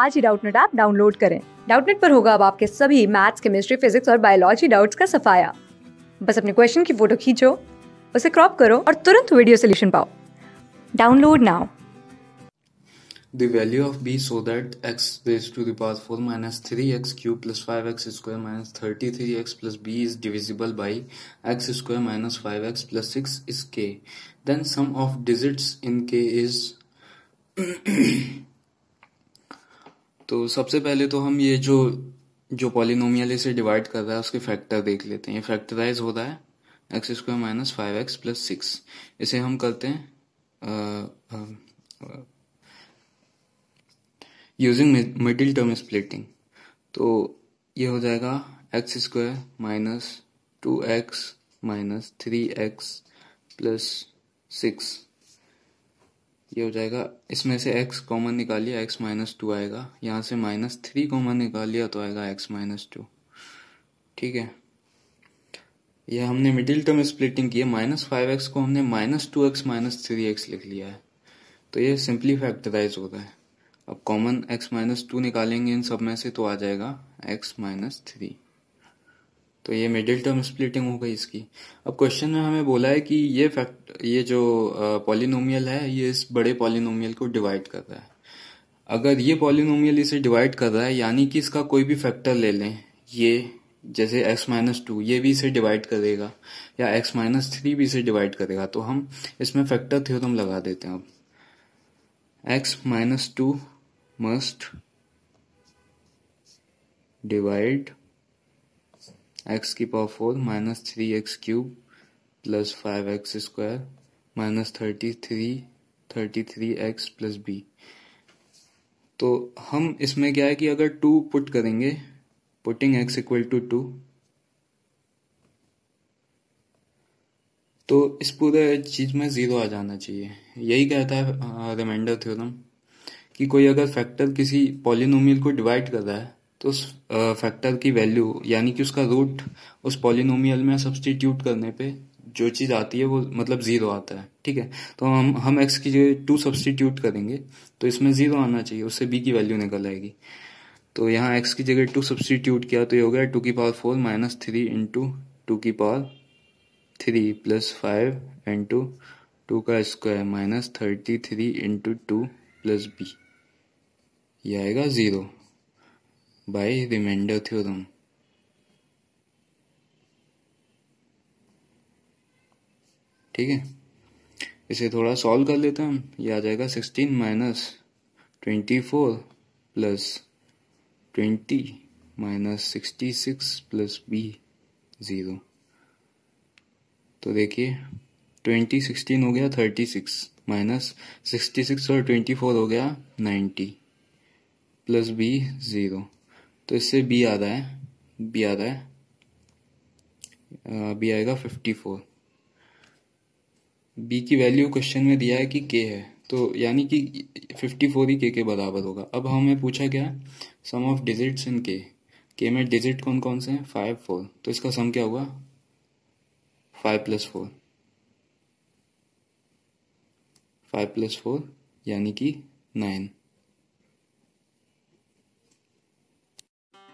आज ही Doubtnut app download करें डाउटनेट पर होगा अब आपके सभी मैथ्स केमिस्ट्री फिजिक्स और बायोलॉजी डाउट्स का सफाया बस अपने क्वेश्चन की फोटो खींचो उसे क्रॉप करो और तुरंत वीडियो सोल्यूशन पाओ download now The value of b so that x raised to the power 4 minus 3x cube plus 5x square minus 33x plus b is divisible by x square minus 5x plus 6 is k. Then sum of digits in k is तो सबसे पहले तो हम ये जो जो polynomial इसे divide कर रहा है उसके फैक्टर देख लेते हैं ये फैक्टराइज हो रहा है X square minus five X plus six इसे हम करते हैं यूजिंग मिडिल टर्म स्प्लिटिंग तो ये हो जाएगा X square minus two X minus three X plus six ये हो जाएगा इसमें से x कॉमन निकालिए x माइनस टू आएगा यहाँ से माइनस थ्री कॉमन लिया तो आएगा x माइनस टू ठीक है ये हमने मिडिल टर्म स्प्लिटिंग की है माइनस फाइव एक्स को हमने minus two X minus three X लिख लिया है तो ये सिंपली फैक्टराइज होता है अब कॉमन एक्स माइनस टू निकालेंगे इन सब में से तो आ जाएगा एक्स माइनस थ्री तो ये मिडिल टर्म स्प्लिटिंग हो गई इसकी अब क्वेश्चन में हमें बोला है कि ये फैक्ट ये जो पॉलिनोमियल है ये इस बड़े पॉलिनोमियल को डिवाइड कर रहा है अगर ये पॉलिनोमियल इसे डिवाइड कर रहा है यानी कि इसका कोई भी फैक्टर ले लें ये जैसे x माइनस टू ये भी इसे डिवाइड करेगा या x माइनस थ्री भी इसे डिवाइड करेगा तो हम इसमें फैक्टर थ्योरम लगा देते हैं अब x minus two must divide X की power four minus three X cube plus five X square minus thirty three thirty three X plus B तो हम इसमें क्या है कि अगर टू पुट करेंगे putting X equal to two तो इस पूरे चीज़ में ज़ीरो आ जाना चाहिए यही कहता है रिमाइंडर थ्योरम कि कोई अगर फैक्टर किसी पॉलिनोमियल को डिवाइड कर रहा है तो उस फैक्टर की वैल्यू यानी कि उसका रूट उस पॉलिनोमियल में सब्सटीट्यूट करने पे जो चीज़ आती है वो मतलब ज़ीरो आता है ठीक है तो हम हम एक्स की जगह टू सब्सटीट्यूट करेंगे तो इसमें ज़ीरो आना चाहिए उससे बी की वैल्यू निकल आएगी तो यहाँ एक्स की जगह टू सब्सटीट्यूट किया तो ये हो गया टू की power four minus three into two की power three plus five into two का square minus thirty three into two plus B ये आएगा ज़ीरो by remainder theorem. ठीक है इसे थोड़ा सॉल्व कर लेते हैं हम ये आ जाएगा sixteen minus twenty four plus twenty minus sixty six plus B zero तो देखिए ट्वेंटी सिक्सटीन हो गया thirty six minus sixty six और ट्वेंटी फोर हो गया नाइन्टी प्लस बी ज़ीरो तो इससे बी आता है बी आता है बी uh, आएगा फिफ्टी फोर बी की वैल्यू क्वेश्चन में दिया है कि के है तो यानी कि फिफ्टी फोर ही के के बराबर होगा अब हमें पूछा गया सम ऑफ डिजिट्स इन के के में डिजिट कौन कौन से हैं फाइव फोर तो इसका सम क्या होगा five plus four five plus four यानी कि नाइन